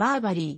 バーバリー。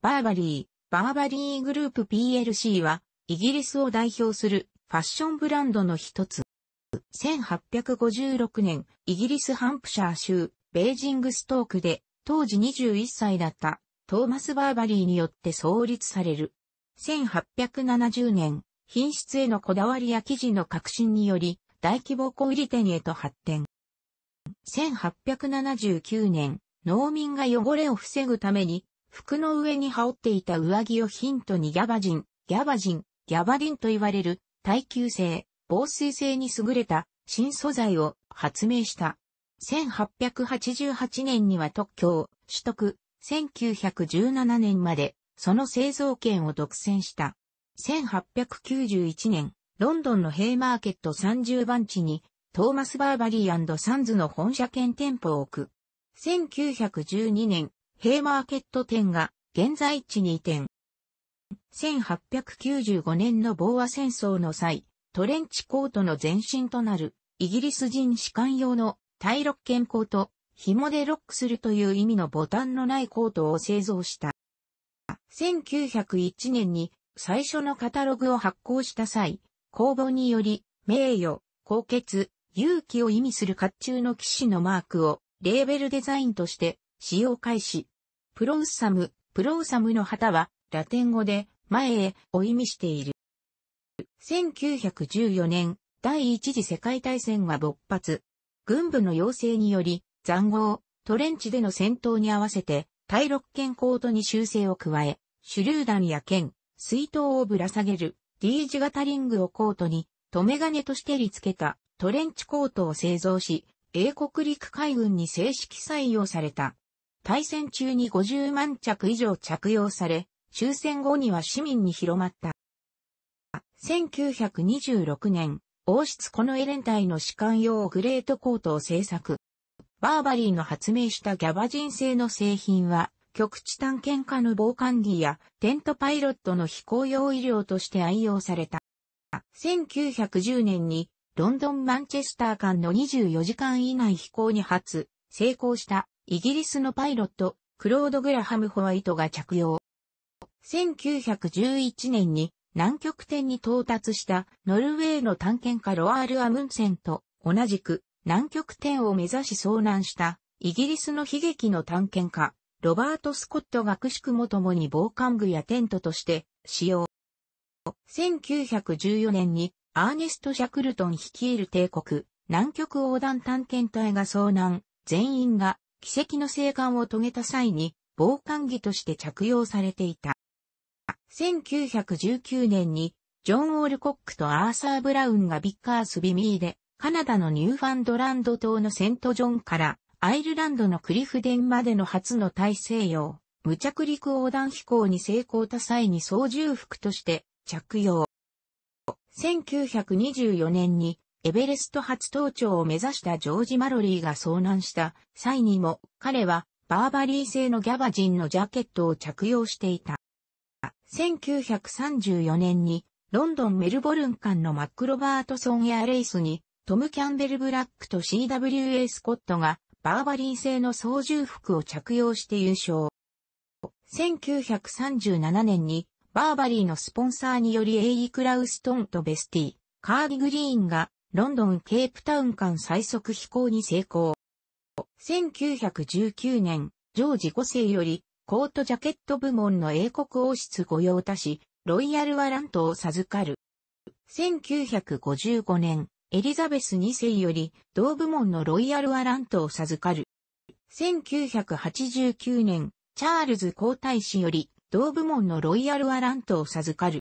バーバリー、バーバリーグループ PLC は、イギリスを代表するファッションブランドの一つ。1856年、イギリスハンプシャー州、ベージングストークで、当時21歳だったトーマス・バーバリーによって創立される。1870年、品質へのこだわりや生地の革新により、大規模小売店へと発展。1879年、農民が汚れを防ぐために、服の上に羽織っていた上着をヒントにギャバジン、ギャバジン、ギャバディンと言われる耐久性、防水性に優れた新素材を発明した。1888年には特許を取得、1917年までその製造権を独占した。1891年、ロンドンのヘイマーケット30番地にトーマス・バーバリーサンズの本社兼店舗を置く。1912年、ヘイマーケット店が現在地に移転。1895年の防和戦争の際、トレンチコートの前身となるイギリス人士官用の体力剣コート、紐でロックするという意味のボタンのないコートを製造した。1901年に最初のカタログを発行した際、公募により名誉、高潔、勇気を意味する甲冑の騎士のマークをレーベルデザインとして使用開始。プロウッサム、プロウサムの旗は、ラテン語で、前へを意味している。1914年、第一次世界大戦が勃発。軍部の要請により、残豪、トレンチでの戦闘に合わせて、対六剣コートに修正を加え、手榴弾や剣、水筒をぶら下げる D 字型リングをコートに、留め金としてり付けたトレンチコートを製造し、英国陸海軍に正式採用された。対戦中に50万着以上着用され、終戦後には市民に広まった。1926年、王室このエレン隊の士官用グレートコートを製作。バーバリーの発明したギャバ人製の製品は、極地探検家の防寒着やテントパイロットの飛行用医療として愛用された。1910年にロンドン・マンチェスター間の24時間以内飛行に初、成功したイギリスのパイロット、クロード・グラハム・ホワイトが着用。1911年に南極点に到達したノルウェーの探検家ロアール・アムンセンと同じく南極点を目指し遭難したイギリスの悲劇の探検家ロバート・スコットがくしくも共に防寒具やテントとして使用。1914年にアーネスト・シャクルトン率いる帝国、南極横断探検隊が遭難、全員が奇跡の生還を遂げた際に防寒着として着用されていた。1919年にジョン・オールコックとアーサー・ブラウンがビッカース・ビミーでカナダのニューファンドランド島のセントジョンからアイルランドのクリフデンまでの初の大西洋、無着陸横断飛行に成功た際に操縦服として着用。1924年にエベレスト初登頂を目指したジョージ・マロリーが遭難した際にも彼はバーバリー製のギャバジンのジャケットを着用していた。1934年にロンドン・メルボルン間のマック・ロバートソンエアレイスにトム・キャンベル・ブラックと CWA・ スコットがバーバリー製の操縦服を着用して優勝。1937年にバーバリーのスポンサーによりエイクラウストンとベスティ、カーディ・グリーンがロンドン・ケープタウン間最速飛行に成功。1919年、ジョージ5世よりコートジャケット部門の英国王室御用達、ロイヤルワラントを授かる。1955年、エリザベス2世より同部門のロイヤルワラントを授かる。1989年、チャールズ皇太子より同部門のロイヤルアラントを授かる。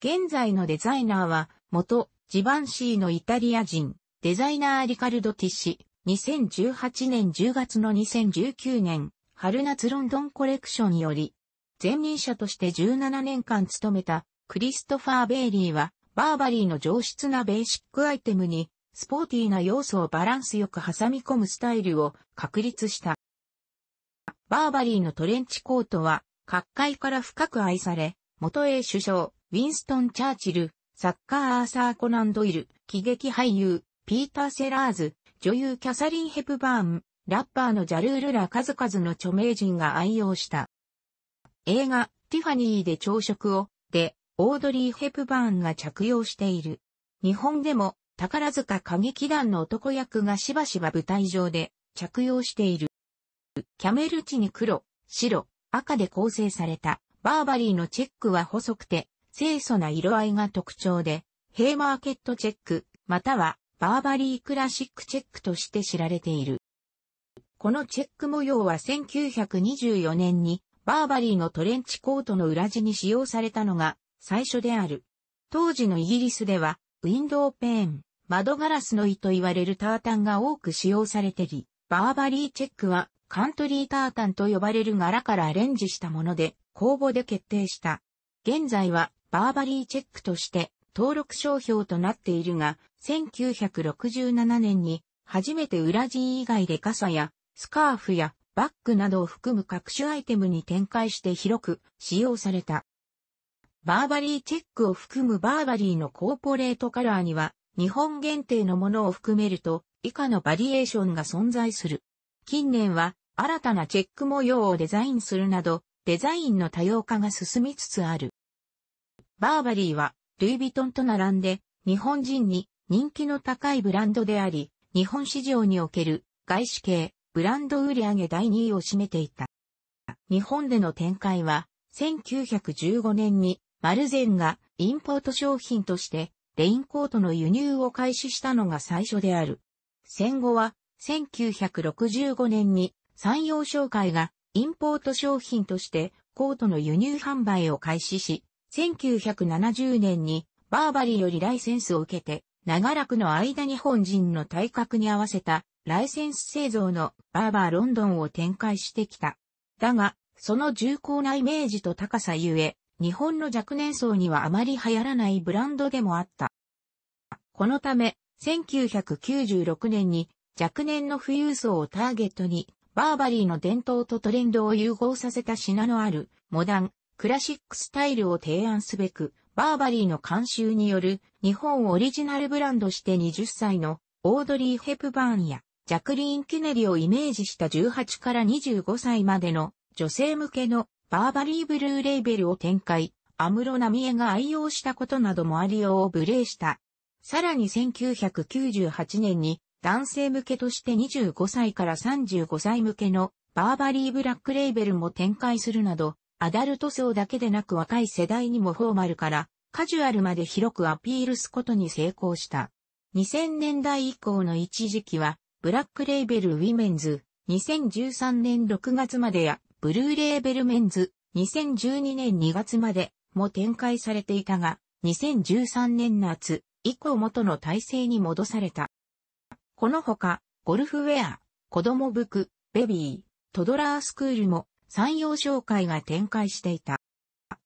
現在のデザイナーは、元、ジバンシーのイタリア人、デザイナーリカルド・ティッシ、2018年10月の2019年、春夏ロンドンコレクションより、前任者として17年間務めたクリストファー・ベイリーは、バーバリーの上質なベーシックアイテムに、スポーティーな要素をバランスよく挟み込むスタイルを確立した。バーバリーのトレンチコートは、各界から深く愛され、元英首相、ウィンストン・チャーチル、サッカーアーサー・コナン・ドイル、喜劇俳優、ピーター・セラーズ、女優キャサリン・ヘプバーン、ラッパーのジャルールら数々の著名人が愛用した。映画、ティファニーで朝食を、で、オードリー・ヘプバーンが着用している。日本でも、宝塚歌劇団の男役がしばしば舞台上で着用している。キャメルチに黒、白、赤で構成された、バーバリーのチェックは細くて、清楚な色合いが特徴で、ヘイマーケットチェック、またはバーバリークラシックチェックとして知られている。このチェック模様は1924年にバーバリーのトレンチコートの裏地に使用されたのが最初である。当時のイギリスではウィンドウペーン、窓ガラスの意と言われるタータンが多く使用されてり、バーバリーチェックはカントリータータンと呼ばれる柄からアレンジしたもので、公募で決定した。現在は、バーバリーチェックとして、登録商標となっているが、1967年に、初めて裏地以外で傘や、スカーフや、バッグなどを含む各種アイテムに展開して広く使用された。バーバリーチェックを含むバーバリーのコーポレートカラーには、日本限定のものを含めると、以下のバリエーションが存在する。近年は、新たなチェック模様をデザインするなど、デザインの多様化が進みつつある。バーバリーは、ルイ・ヴィトンと並んで、日本人に人気の高いブランドであり、日本市場における外資系ブランド売上第2位を占めていた。日本での展開は、1915年にマルゼンがインポート商品としてレインコートの輸入を開始したのが最初である。戦後は1965年に山陽商会がインポート商品としてコートの輸入販売を開始し、1970年にバーバリーよりライセンスを受けて、長らくの間日本人の体格に合わせたライセンス製造のバーバーロンドンを展開してきた。だが、その重厚なイメージと高さゆえ、日本の若年層にはあまり流行らないブランドでもあった。このため、1996年に若年の富裕層をターゲットにバーバリーの伝統とトレンドを融合させた品のある、モダン、クラシックスタイルを提案すべく、バーバリーの監修による日本オリジナルブランドして20歳のオードリー・ヘプバーンやジャクリーン・ケネリをイメージした18から25歳までの女性向けのバーバリーブルーレーベルを展開、アムロナミエが愛用したことなどもありようを無礼した。さらに1998年に男性向けとして25歳から35歳向けのバーバリーブラックレーベルも展開するなど、アダルト層だけでなく若い世代にもフォーマルからカジュアルまで広くアピールすことに成功した。2000年代以降の一時期は、ブラックレーベルウィメンズ、2013年6月までや、ブルーレーベルメンズ、2012年2月までも展開されていたが、2013年夏以降元の体制に戻された。このほか、ゴルフウェア、子供服、ベビー、トドラースクールも産業商会が展開していた。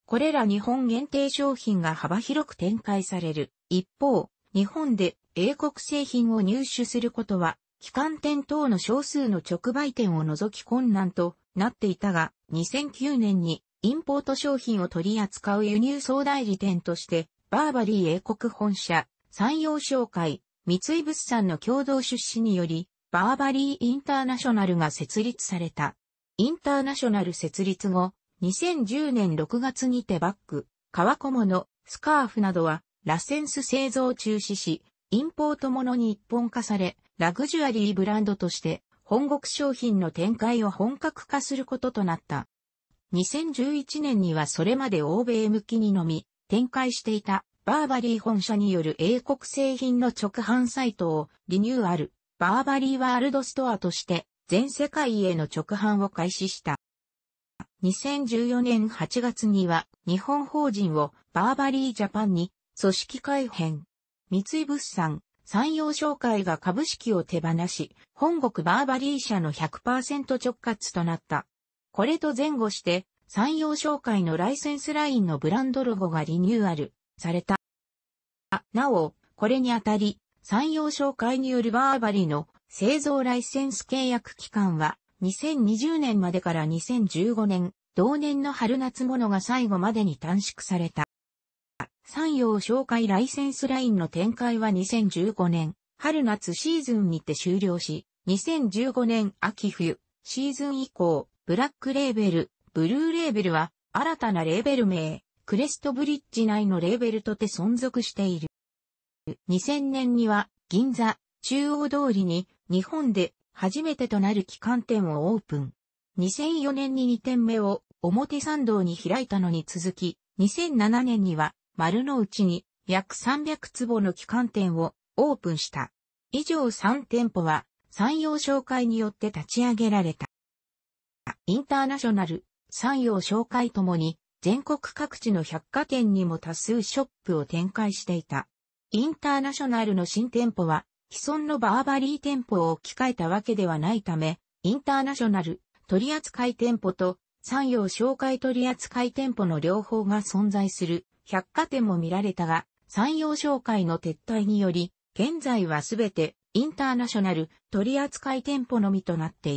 これら日本限定商品が幅広く展開される。一方、日本で英国製品を入手することは、機関店等の少数の直売店を除き困難となっていたが、2009年にインポート商品を取り扱う輸入総代理店として、バーバリー英国本社、産業商会、三井物産の共同出資により、バーバリーインターナショナルが設立された。インターナショナル設立後、2010年6月にてバッグ、革小物、スカーフなどは、ラセンス製造中止し、インポートものに一本化され、ラグジュアリーブランドとして、本国商品の展開を本格化することとなった。2011年にはそれまで欧米向きにのみ、展開していたバーバリー本社による英国製品の直販サイトをリニューアル、バーバリーワールドストアとして全世界への直販を開始した。2014年8月には日本法人をバーバリージャパンに組織改編。三井物産、産業商会が株式を手放し、本国バーバリー社の100%直轄となった。これと前後して、産業商会のライセンスラインのブランドロゴがリニューアル、された。なお、これにあたり、産業紹介によるバーバリーの製造ライセンス契約期間は、2020年までから2015年、同年の春夏ものが最後までに短縮された。産業紹介ライセンスラインの展開は2015年、春夏シーズンにて終了し、2015年秋冬、シーズン以降、ブラックレーベル、ブルーレーベルは、新たなレーベル名、クレストブリッジ内のレーベルとて存続している。2000年には銀座中央通りに日本で初めてとなる機関店をオープン。2004年に2店目を表参道に開いたのに続き、2007年には丸の内に約300坪の機関店をオープンした。以上3店舗は山陽商会によって立ち上げられた。インターナショナル、山陽商会ともに全国各地の百貨店にも多数ショップを展開していた。インターナショナルの新店舗は、既存のバーバリー店舗を置き換えたわけではないため、インターナショナル取扱店舗と産業紹介取扱店舗の両方が存在する百貨店も見られたが、産業紹介の撤退により、現在はすべてインターナショナル取扱店舗のみとなってい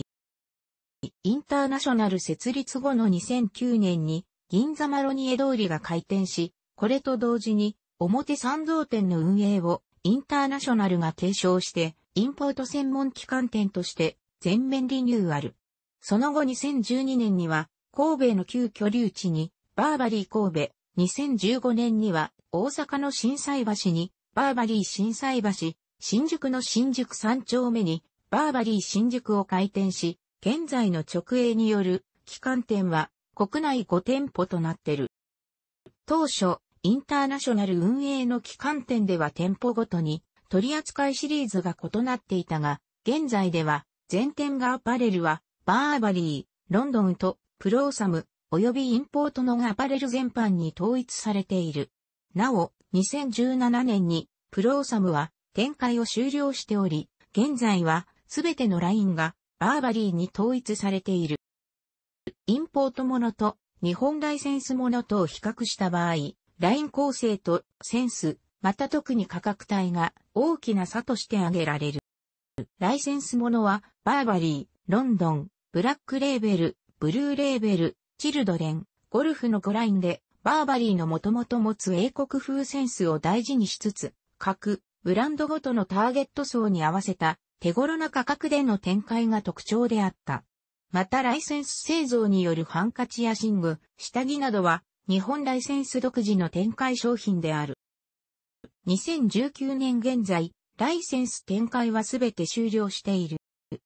る。インターナショナル設立後の2009年に銀座マロニエ通りが開店し、これと同時に、表参道店の運営をインターナショナルが提唱して、インポート専門機関店として全面リニューアル。その後2012年には、神戸の旧居留地に、バーバリー神戸、2015年には、大阪の震災橋に、バーバリー震災橋、新宿の新宿三丁目に、バーバリー新宿を開店し、現在の直営による、機関店は、国内5店舗となってる。当初、インターナショナル運営の機関店では店舗ごとに取扱いシリーズが異なっていたが、現在では全店がアパレルはバーバリー、ロンドンとプローサム及びインポートのアパレル全般に統一されている。なお、2017年にプローサムは展開を終了しており、現在はすべてのラインがバーバリーに統一されている。インポートものと日本ライセンスものとを比較した場合、ライン構成とセンス、また特に価格帯が大きな差として挙げられる。ライセンスものは、バーバリー、ロンドン、ブラックレーベル、ブルーレーベル、チルドレン、ゴルフの5ラインで、バーバリーの元々持つ英国風センスを大事にしつつ、各ブランドごとのターゲット層に合わせた手頃な価格での展開が特徴であった。またライセンス製造によるハンカチや寝具、下着などは日本ライセンス独自の展開商品である。2019年現在、ライセンス展開はすべて終了している。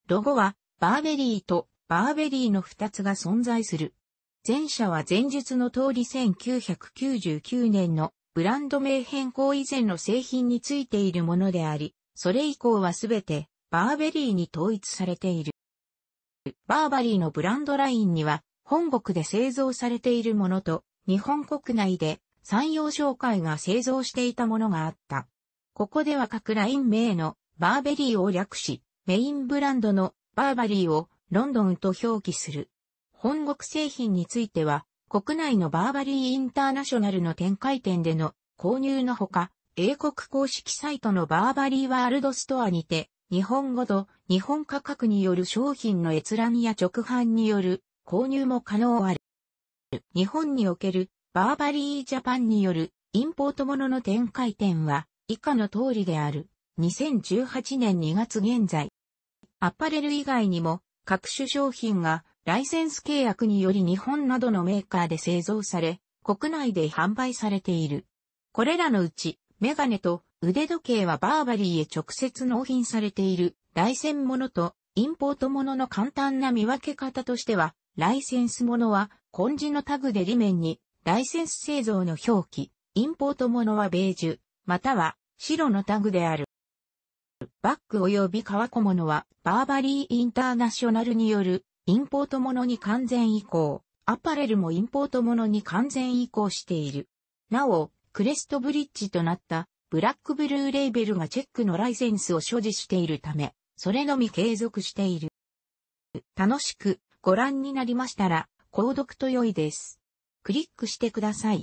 ロゴはバーベリーとバーベリーの2つが存在する。前者は前述の通り1999年のブランド名変更以前の製品についているものであり、それ以降はすべてバーベリーに統一されている。バーバリーのブランドラインには、本国で製造されているものと、日本国内で産業商会が製造していたものがあった。ここでは各ライン名のバーベリーを略し、メインブランドのバーバリーをロンドンと表記する。本国製品については、国内のバーバリーインターナショナルの展開店での購入のほか、英国公式サイトのバーバリーワールドストアにて日本語と日本価格による商品の閲覧や直販による購入も可能ある。日本におけるバーバリージャパンによるインポートものの展開店は以下の通りである。2018年2月現在。アパレル以外にも各種商品がライセンス契約により日本などのメーカーで製造され、国内で販売されている。これらのうち、メガネと腕時計はバーバリーへ直接納品されている、来船のとインポートものの簡単な見分け方としては、ライセンスものは根字のタグで裏面に、ライセンス製造の表記、インポートものはベージュ、または白のタグである。バッグ及び革小物はバーバリーインターナショナルによるインポートものに完全移行、アパレルもインポートものに完全移行している。なお、クレストブリッジとなったブラックブルーレーベルがチェックのライセンスを所持しているため、それのみ継続している。楽しくご覧になりましたら、購読と良いです。クリックしてください。